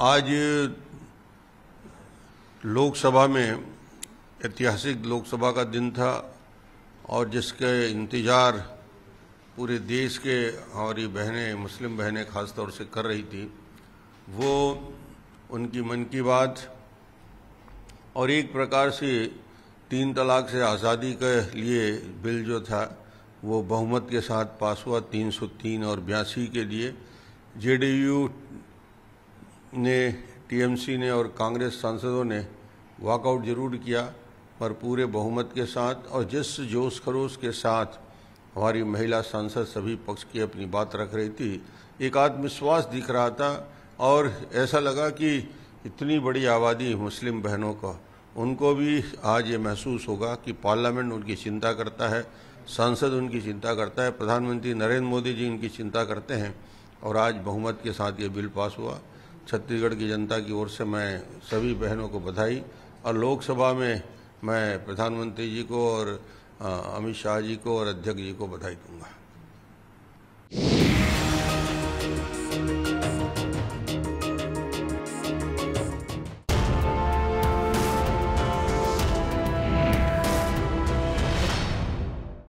आज लोकसभा में ऐतिहासिक लोकसभा का दिन था और जिसके इंतज़ार पूरे देश के हमारी बहनें मुस्लिम बहनें ख़ास तौर से कर रही थी वो उनकी मन की बात और एक प्रकार से तीन तलाक से आज़ादी के लिए बिल जो था वो बहुमत के साथ पास हुआ 303 और बयासी के लिए जेडीयू ने टीएमसी ने और कांग्रेस सांसदों ने वॉकआउट जरूर किया पर पूरे बहुमत के साथ और जिस जोश खरोश के साथ हमारी महिला सांसद सभी पक्ष की अपनी बात रख रही थी एक आत्मविश्वास दिख रहा था और ऐसा लगा कि इतनी बड़ी आबादी मुस्लिम बहनों का उनको भी आज ये महसूस होगा कि पार्लियामेंट उनकी चिंता करता है सांसद उनकी चिंता करता है प्रधानमंत्री नरेंद्र मोदी जी उनकी चिंता करते हैं और आज बहुमत के साथ ये बिल पास हुआ छत्तीसगढ़ की जनता की ओर से मैं सभी बहनों को बधाई और लोकसभा में मैं प्रधानमंत्री जी को और अमित शाह जी को और अध्यक्ष जी को बधाई दूंगा